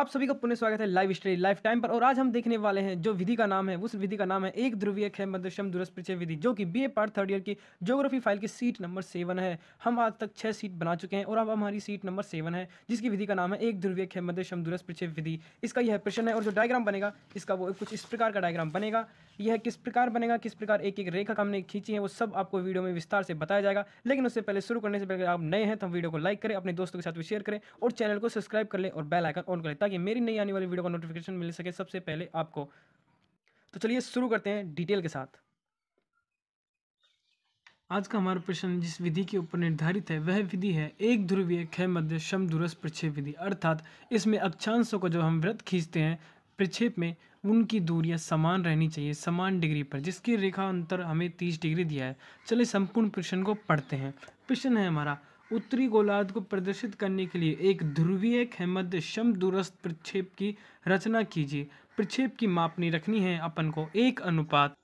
आप सभी का पुनः स्वागत है लाइव स्टडी लाइफ टाइम पर और आज हम देखने वाले हैं जो विधि का नाम है उस विधि का नाम है एक ध्रुवीय खेमदृश्यम दूरस्थ परिचय विधि जो कि बीए पार्ट थर्ड ईयर की ज्योग्राफी फाइल की सीट नंबर सेवन है हम आज तक छह सीट बना चुके हैं और अब हमारी सीट नंबर सेवन है जिसकी विधि का नाम है एक ध्रुवीय खेमदृश्यम दूरस्थ परिचय विधि इसका यह प्रश्न है और जो डायग्राम बनेगा इसका वो कुछ इस प्रकार का डायग्राम बनेगा यह किस प्रकार बनेगा किस प्रकार एक एक रेखा का हमने खींची है वो सब आपको वीडियो में विस्तार से बताया जाएगा लेकिन उससे पहले शुरू करने से पहले आप नए हैं तो वीडियो को लाइक करें अपने दोस्तों के साथ भी शेयर करें और चैनल को सब्सक्राइब कर लें और बेल आइकन ऑन करें ताकि मेरी नई आने वाली वीडियो का नोटिफिकेशन मिल सके सबसे पहले आपको तो चलिए शुरू करते हैं डिटेल के साथ आज का हमारा प्रश्न जिस विधि के ऊपर निर्धारित है वह विधि है एक ध्रुवीय खय मध्य समदूरस प्रक्षेप विधि अर्थात इसमें अक्षांशों को जो हम व्रत खींचते हैं प्रक्षेप में उनकी दूरियां समान रहनी चाहिए समान डिग्री पर जिसकी रेखा अंतर हमें तीस डिग्री दिया है चलिए संपूर्ण प्रश्न को पढ़ते हैं प्रश्न है हमारा उत्तरी गोलार्ध को प्रदर्शित करने के लिए एक ध्रुवीय खेमद शम दूरस्थ प्रक्षेप की रचना कीजिए प्रक्षेप की मापनी रखनी है अपन को एक अनुपात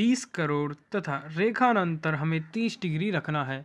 बीस करोड़ तथा रेखानंतर हमें तीस डिग्री रखना है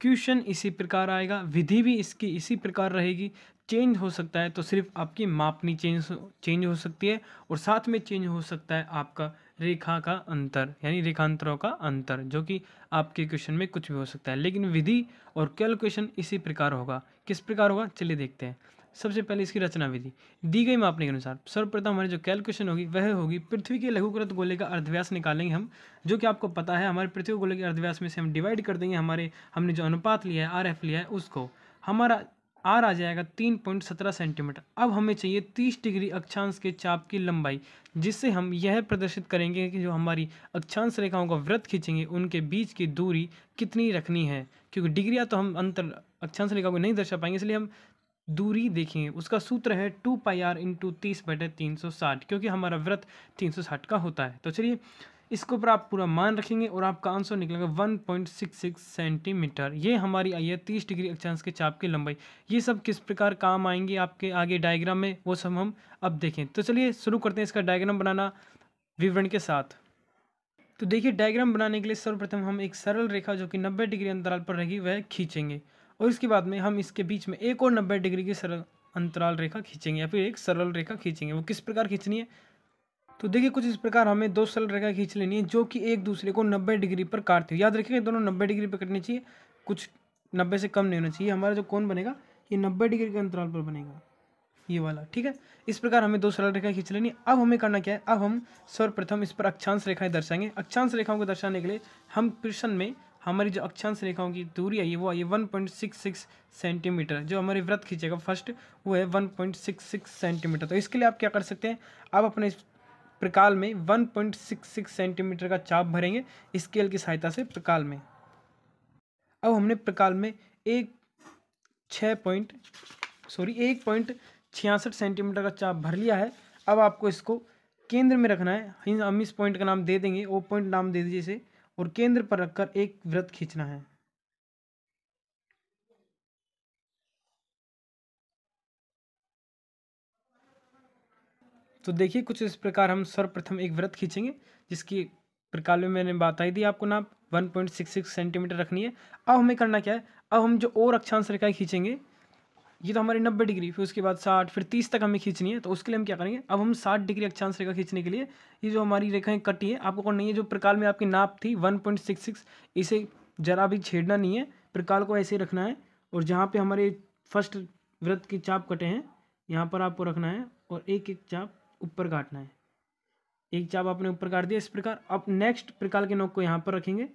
क्वेश्चन इसी प्रकार आएगा विधि भी इसकी इसी प्रकार रहेगी चेंज हो सकता है तो सिर्फ आपकी मापनी चेंज चेंज हो सकती है और साथ में चेंज हो सकता है आपका रेखा का अंतर यानी रेखांतरों का अंतर जो कि आपके क्वेश्चन में कुछ भी हो सकता है लेकिन विधि और कैलकुलेशन इसी प्रकार होगा किस प्रकार होगा चलिए देखते हैं सबसे पहले इसकी रचना विधि दी गई मापने के अनुसार सर्वप्रथम हमारी जो कैलकुलेशन होगी वह होगी पृथ्वी के लघुकृत गोले का अर्धव्यास निकालेंगे हम जो कि आपको पता है हमारे पृथ्वी गोले के अर्धव्यास में से हम डिवाइड कर देंगे हमारे हमने जो अनुपात लिया है आर लिया है उसको हमारा आर आ जाएगा तीन पॉइंट सत्रह सेंटीमीटर अब हमें चाहिए तीस डिग्री अक्षांश के चाप की लंबाई जिससे हम यह प्रदर्शित करेंगे कि जो हमारी अक्षांश रेखाओं का व्रत खींचेंगे उनके बीच की दूरी कितनी रखनी है क्योंकि डिग्रियाँ तो हम अंतर अक्षांश रेखा को नहीं दर्शा पाएंगे इसलिए हम दूरी देखेंगे उसका सूत्र है टू पाई आर इंटू तीस बटे तीन सौ साठ क्योंकि हमारा व्रत तीन सौ साठ का होता है तो चलिए इसके ऊपर आप पूरा मान रखेंगे और आपका आंसर निकलेगा one point six six centimetre ये हमारी आई है तीस डिग्री अक्षांश के चाप की लंबाई ये सब किस प्रकार काम आएंगे आपके आगे डायग्राम में वो सब हम अब देखें तो चलिए शुरू करते हैं इसका डायग्राम बनाना विवरण के साथ तो देखिए डायग्राम बनाने के लिए सर्वप्रथम हम एक सरल रेखा जो कि नब्बे डिग्री अंतराल पर रहेगी वह खींचेंगे और इसके बाद में हम इसके बीच में एक और नब्बे डिग्री की सरल अंतराल रेखा खींचेंगे या फिर एक सरल रेखा खींचेंगे वो किस प्रकार खींचनी है तो देखिए कुछ इस प्रकार हमें दो सरल रेखा खींच लेनी है जो कि एक दूसरे को नब्बे डिग्री पर काटती हो याद रखिएगा दोनों नब्बे डिग्री पर कटनी चाहिए कुछ नब्बे से कम नहीं होना चाहिए हमारा जो कौन बनेगा ये नब्बे डिग्री के अंतराल पर बनेगा ये वाला ठीक है इस प्रकार हमें दो सरल रेखा खींच लेनी अब हमें करना क्या है अब हम सर्वप्रथम इस पर अक्षांश रेखाएं दर्शाएंगे अक्षांश रेखाओं को दर्शाने के लिए हम कृष्ण में हमारी जो अक्षांश रेखाओं की दूरी आई है वो आई है one point six six centimetre जो हमारे व्रत खींचेगा फर्स्ट वो है one point six six centimetre तो इसके लिए आप क्या कर सकते हैं आप अपने प्रकाल में 1.66 सेंटीमीटर का चाप भरेंगे स्केल की सहायता से प्रकाल में अब हमने प्रकाल में एक छः पॉइंट सॉरी एक पॉइंट छियासठ सेंटीमीटर का चाप भर लिया है अब आपको इसको केंद्र में रखना है हम इस पॉइंट का नाम दे देंगे ओ पॉइंट नाम दे दीजिए इसे और केंद्र पर रखकर एक व्रत खींचना है तो देखिए कुछ इस प्रकार हम सर्वप्रथम एक व्रत खींचेंगे जिसकी प्रकार में मैंने बताई दी आपको नाप 1.66 सेंटीमीटर रखनी है अब हमें करना क्या है अब हम जो और अक्षांश रेखाएं खींचेंगे ये तो हमारी नब्बे डिग्री फिर उसके बाद साठ फिर तीस तक हमें खींचनी है तो उसके लिए हम क्या करेंगे अब हम साठ डिग्री अक्षांश रेखा खींचने के लिए ये जो हमारी रेखाएँ कटी है आपको करनी है जो प्रकाल में आपकी नाप थी वन पॉइंट सिक्स सिक्स इसे जरा भी छेड़ना नहीं है प्रकाल को ऐसे रखना है और जहाँ पर हमारे फर्स्ट व्रत के चाप कटे हैं यहाँ पर आपको रखना है और एक एक चाप ऊपर काटना है एक चाप आपने ऊपर काट दिया इस प्रकार अब नेक्स्ट प्रकार के नोक को यहाँ पर रखेंगे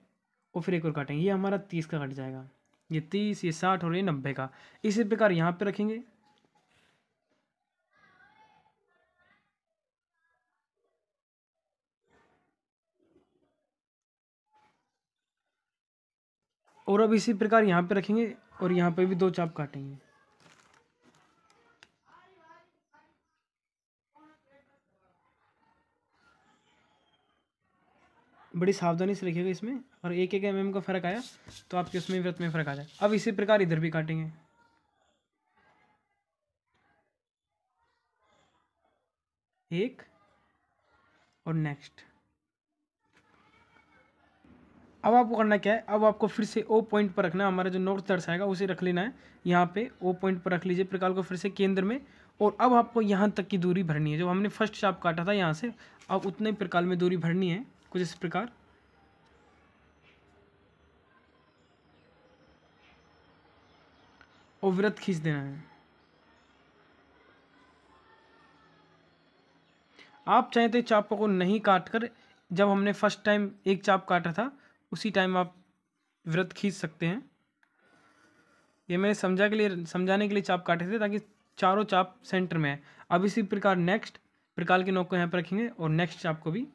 और फिर एक और काटेंगे ये हमारा तीस का कट जाएगा ये तीस ये साठ और ये नब्बे का इसी प्रकार यहाँ पर रखेंगे और अब इसी प्रकार यहाँ पे रखेंगे और यहाँ पे भी दो चाप काटेंगे बड़ी सावधानी से रखिएगा इसमें और एक एक एम का फ़र्क आया तो आपके उसमें व्रत में फ़र्क आ जाए अब इसी प्रकार इधर भी काटेंगे एक और नेक्स्ट अब आपको करना क्या है अब आपको फिर से ओ पॉइंट पर रखना है हमारा जो नॉर्थ दर्स आएगा उसे रख लेना है यहाँ पे ओ पॉइंट पर रख लीजिए प्रकार को फिर से केंद्र में और अब आपको यहाँ तक की दूरी भरनी है जो हमने फर्स्ट चाप काटा था यहाँ से अब उतने प्रकार में दूरी भरनी है कुछ इस प्रकार और व्रत खींच देना है आप चाहें तो चाप को नहीं काट कर जब हमने फर्स्ट टाइम एक चाप काटा था उसी टाइम आप व्रत खींच सकते हैं ये मैंने समझा के लिए समझाने के लिए चाप काटे थे ताकि चारों चाप सेंटर में है अब इसी प्रकार नेक्स्ट प्रकार के नोक को यहाँ पर रखेंगे और नेक्स्ट चाप को भी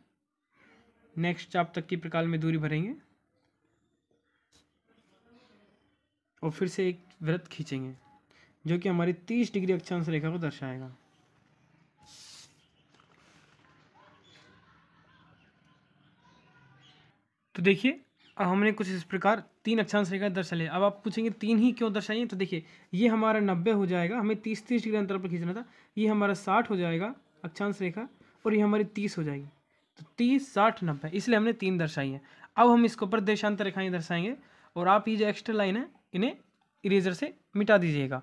नेक्स्ट चाप तक की प्रकाल में दूरी भरेंगे और फिर से एक व्रत खींचेंगे जो कि हमारी तीस डिग्री अक्षांश रेखा को दर्शाएगा तो देखिए हमने कुछ इस प्रकार तीन अक्षांश रेखा दर्शा लिया अब आप पूछेंगे तीन ही क्यों दर्शाइए तो देखिए ये हमारा नब्बे हो जाएगा हमें तीस तीस डिग्री अंतर पर खींचना था ये हमारा साठ हो जाएगा अक्षांश रेखा और ये हमारी तीस हो जाएगी तो तीस साठ नब्बे इसलिए हमने तीन दर्शाई है अब हम इसके ऊपर देशांतर रेखाएँ दर्शाएंगे और आप ये जो एक्स्ट्रा लाइन है इन्हें इरेजर से मिटा दीजिएगा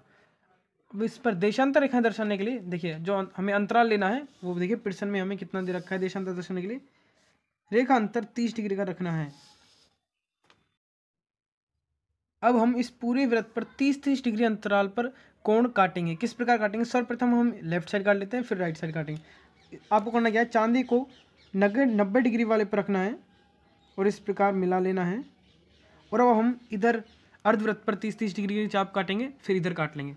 अब इस पर देशांतर रेखाएँ दर्शाने के लिए देखिए जो अं-, हमें अंतराल लेना है वो देखिए प्रश्न में हमें कितना दे रखा है देशांतर दर्शाने के लिए रेखा अंतर तीस डिग्री का रखना है अब हम इस पूरे व्रत पर तीस तीस डिग्री अंतराल पर कोण काटेंगे किस प्रकार काटेंगे सर्वप्रथम हम लेफ्ट साइड काट लेते हैं फिर राइट साइड काटेंगे आपको करना क्या है चांदी को नगे नब्बे डिग्री वाले पर रखना है और इस प्रकार मिला लेना है और अब हम इधर अर्धव्रत पर तीस तीस डिग्री की चाप काटेंगे फिर इधर काट लेंगे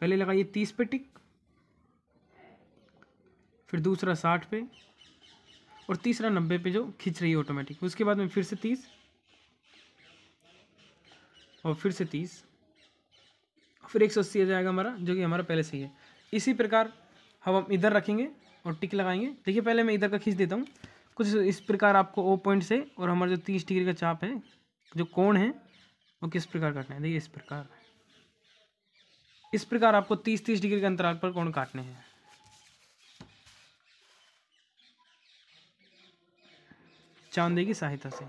पहले लगाइए तीस पे टिक फिर दूसरा साठ पे और तीसरा नब्बे पे जो खींच रही है ऑटोमेटिक उसके बाद में फिर से तीस और फिर से तीस फिर एक सौ अस्सी आ जाएगा हमारा जो कि हमारा पहले से ही है इसी प्रकार हम हम इधर रखेंगे और टिक लगाएंगे देखिए पहले मैं इधर का खींच देता हूँ कुछ इस प्रकार आपको ओ पॉइंट से और हमारा जो तीस डिग्री का चाप है जो कोण है वो किस प्रकार काटना है देखिए इस प्रकार इस प्रकार आपको तीस तीस डिग्री के अंतराल पर कोण काटने हैं चांदे की सहायता से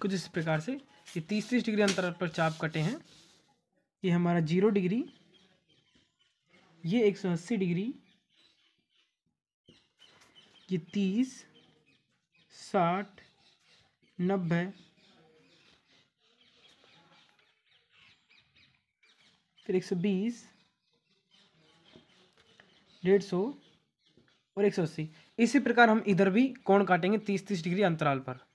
कुछ इस प्रकार से ये तीस तीस डिग्री अंतर पर चाप कटे हैं ये हमारा जीरो डिग्री ये एक सौ अस्सी डिग्री ये तीस साठ नब्बे फिर एक सौ बीस डेढ़ सौ और एक सौ अस्सी इसी प्रकार हम इधर भी कोण काटेंगे तीस तीस डिग्री अंतराल पर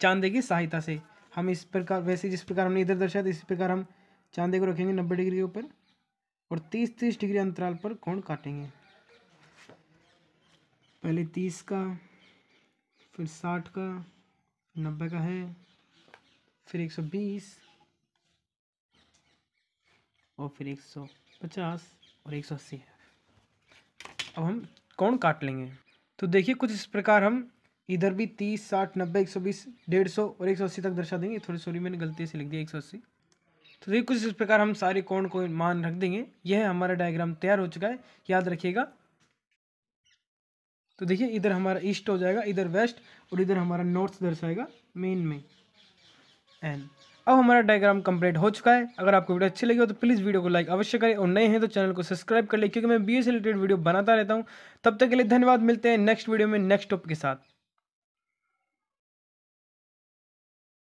चांदे की सहायता से हम इस प्रकार वैसे जिस प्रकार हमने इधर दर्शाया था इसी प्रकार हम चांदे को रखेंगे नब्बे डिग्री के ऊपर और तीस तीस डिग्री अंतराल पर कोण काटेंगे पहले तीस का फिर साठ का नब्बे का है फिर एक सौ बीस और फिर एक सौ पचास और एक सौ अस्सी है अब हम कोण काट लेंगे तो देखिए कुछ इस प्रकार हम इधर भी तीस साठ नब्बे एक सौ बीस डेढ़ सौ और एक सौ अस्सी तक दर्शा देंगे थोड़ी सॉरी मैंने गलती से लिख दिया एक सौ अस्सी तो देखिए कुछ इस प्रकार हम सारे कोण को मान रख देंगे यह हमारा डायग्राम तैयार हो चुका है याद रखिएगा तो देखिए इधर हमारा ईस्ट हो जाएगा इधर वेस्ट और इधर हमारा नॉर्थ दर्शाएगा मेन में एन अब हमारा डायग्राम कंप्लीट हो चुका है अगर आपको वीडियो अच्छी लगी हो तो प्लीज़ वीडियो को लाइक अवश्य करें और नए हैं तो चैनल को सब्सक्राइब कर लें क्योंकि मैं बी से रिलेटेड वीडियो बनाता रहता हूं तब तक के लिए धन्यवाद मिलते हैं नेक्स्ट वीडियो में नेक्स्ट टॉप के साथ